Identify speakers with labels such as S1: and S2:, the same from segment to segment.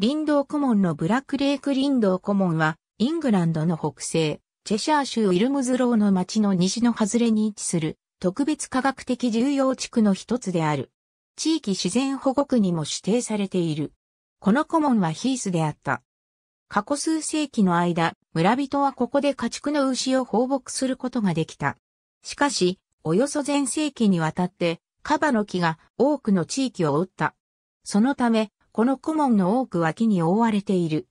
S1: 林道顧問のブラックレーク林道顧問は、イングランドの北西、チェシャー州ウィルムズローの町の西の外れに位置する、特別科学的重要地区の一つである。地域自然保護区にも指定されている。この顧問はヒースであった。過去数世紀の間、村人はここで家畜の牛を放牧することができた。しかし、およそ全世紀にわたって、カバの木が多くの地域を覆った。そのため、この古門の多くは木に覆われている。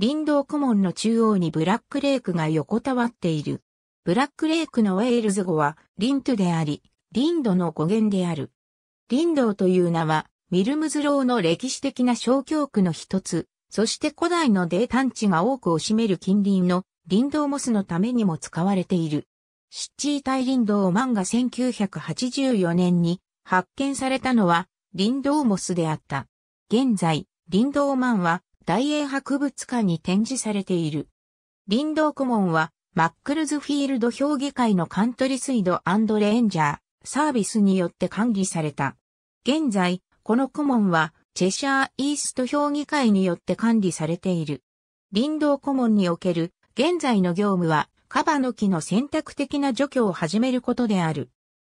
S1: 林道古門の中央にブラックレイクが横たわっている。ブラックレイクのウェールズ語はリントであり、リンドの語源である。リンドという名は、ウィルムズローの歴史的な小教区の一つ、そして古代の泥炭地が多くを占める近隣の林道モスのためにも使われている。シッチー大林道マが1984年に発見されたのは林道モスであった。現在、林道マンは大英博物館に展示されている。林道顧問は、マックルズフィールド評議会のカントリ水道レンジャーサービスによって管理された。現在、この顧問は、チェシャーイースト評議会によって管理されている。林道顧問における現在の業務は、カバの木の選択的な除去を始めることである。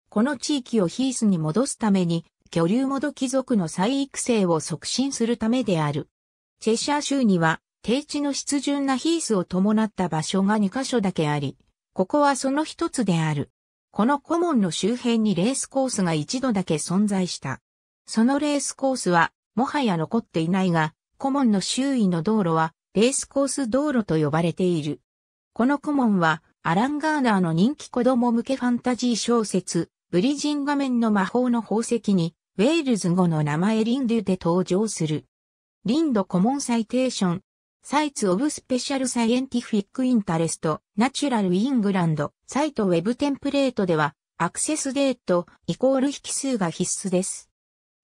S1: この地域をヒースに戻すために、居留モド貴族の再育成を促進するためである。チェシャー州には、低地の湿潤なヒースを伴った場所が2カ所だけあり、ここはその一つである。このコモンの周辺にレースコースが一度だけ存在した。そのレースコースは、もはや残っていないが、コモンの周囲の道路は、レースコース道路と呼ばれている。このコモンは、アラン・ガーナーの人気子供向けファンタジー小説、ブリジン画面の魔法の宝石に、ウェールズ語の名前リンドゥで登場する。リンドコモンサイテーション、サイツオブスペシャルサイエンティフィックインタレスト、ナチュラルイングランド、サイトウェブテンプレートでは、アクセスデート、イコール引数が必須です。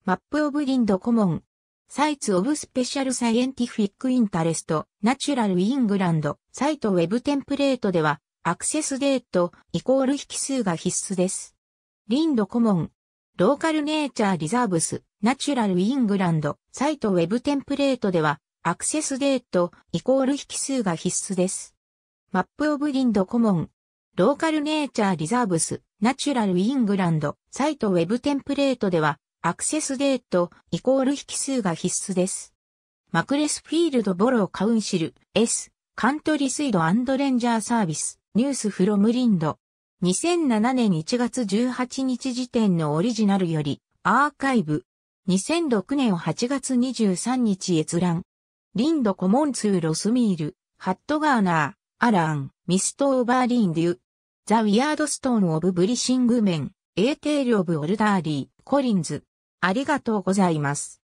S1: マップオブリンドコモン、サイツオブスペシャルサイエンティフィックインタレスト、ナチュラルイングランド、サイトウェブテンプレートでは、アクセスデート、イコール引数が必須です。リンドコモン、ローカルネイチャーリザーブス、ナチュラルイングランド、サイトウェブテンプレートでは、アクセスデート、イコール引数が必須です。マップオブリンドコモン、ローカルネイチャーリザーブス、ナチュラルイングランド、サイトウェブテンプレートでは、アクセスデート、イコール引数が必須です。マクレスフィールドボローカウンシル、S、カントリースイドレンジャーサービス、ニュースフロムリンド。2007年1月18日時点のオリジナルより、アーカイブ。2006年8月23日閲覧。リンド・コモンツー・ロスミール、ハット・ガーナー、アラン、ミスト・オーバー・リンデュ。ザ・ウィアード・ストーン・オブ・ブリシング・メン、エーテール・オブ・オルダーリー、コリンズ。ありがとうございます。